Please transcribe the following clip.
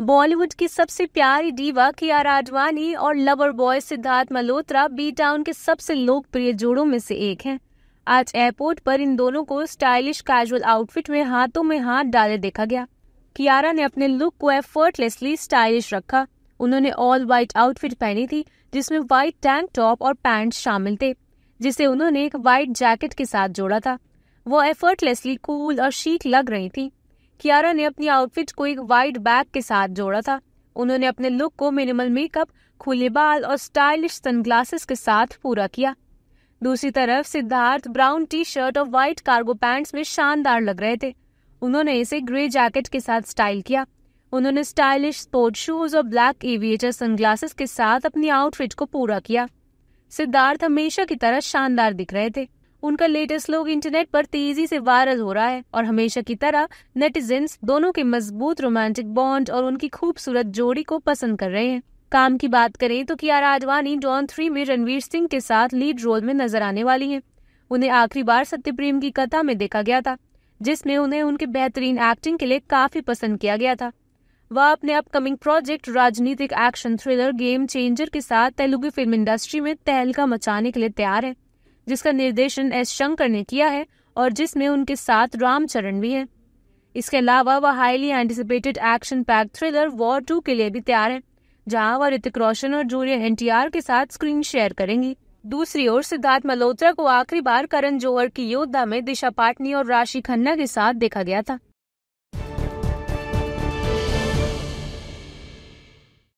बॉलीवुड की सबसे प्यारी डीवा कियारा आडवाणी और lover boy Siddharth Malhotra B town के सबसे लोकप्रिय जोड़ों में से एक हैं आज एयरपोर्ट पर इन दोनों को स्टाइलिश कैजुअल आउटफिट में हाथों में हाथ डाले देखा गया कियारा ने अपने लुक को एफर्टलेसली स्टाइलिश रखा उन्होंने ऑल व्हाइट आउटफिट पहनी थी जिसमें व्हाइट टैंक टॉप और पैंट शामिल थे जिसे उन्होंने एक व्हाइट जैकेट के साथ जोड़ा था वो एफर्टलेसली कूल और शीक लग रही थी कियारा ने अपनी आउटफिट को एक वाइड बैग के साथ जोड़ा था उन्होंने अपने लुक को मिनिमल मेकअप खुले बाल और स्टाइलिश सनग्लासेस के साथ पूरा किया दूसरी तरफ सिद्धार्थ ब्राउन टी शर्ट और व्हाइट कार्गो पैंट्स में शानदार लग रहे थे उन्होंने इसे ग्रे जैकेट के साथ स्टाइल किया उन्होंने स्टाइलिश स्पोर्ट शूज और ब्लैक एविएटर सनग्लासेस के साथ अपनी आउटफिट को पूरा किया सिद्धार्थ हमेशा की तरह शानदार दिख रहे थे उनका लेटेस्ट लोग इंटरनेट पर तेजी से वायरल हो रहा है और हमेशा की तरह नेटिजेंस दोनों के मजबूत रोमांटिक बॉन्ड और उनकी खूबसूरत जोड़ी को पसंद कर रहे हैं काम की बात करें तो कियारा आडवाणी डॉन थ्री में रणवीर सिंह के साथ लीड रोल में नजर आने वाली हैं। उन्हें आखिरी बार सत्यप्रेम की कथा में देखा गया था जिसमें उन्हें उनके बेहतरीन एक्टिंग के लिए काफी पसंद किया गया था वह अपने अपकमिंग प्रोजेक्ट राजनीतिक एक्शन थ्रिलर गेम चेंजर के साथ तेलुगु फिल्म इंडस्ट्री में तहलका मचाने के लिए तैयार है जिसका निर्देशन एस शंकर ने किया है और जिसमें उनके साथ रामचरण भी है इसके अलावा वह highly anticipated action pack thriller war two के लिए भी तैयार है जहां वह ऋतिक रोशन और जूनियर एन के साथ स्क्रीन शेयर करेंगी दूसरी ओर सिद्धार्थ मल्होत्रा को आखिरी बार करण जोहर की योद्धा में दिशा पाटनी और राशि खन्ना के साथ देखा गया था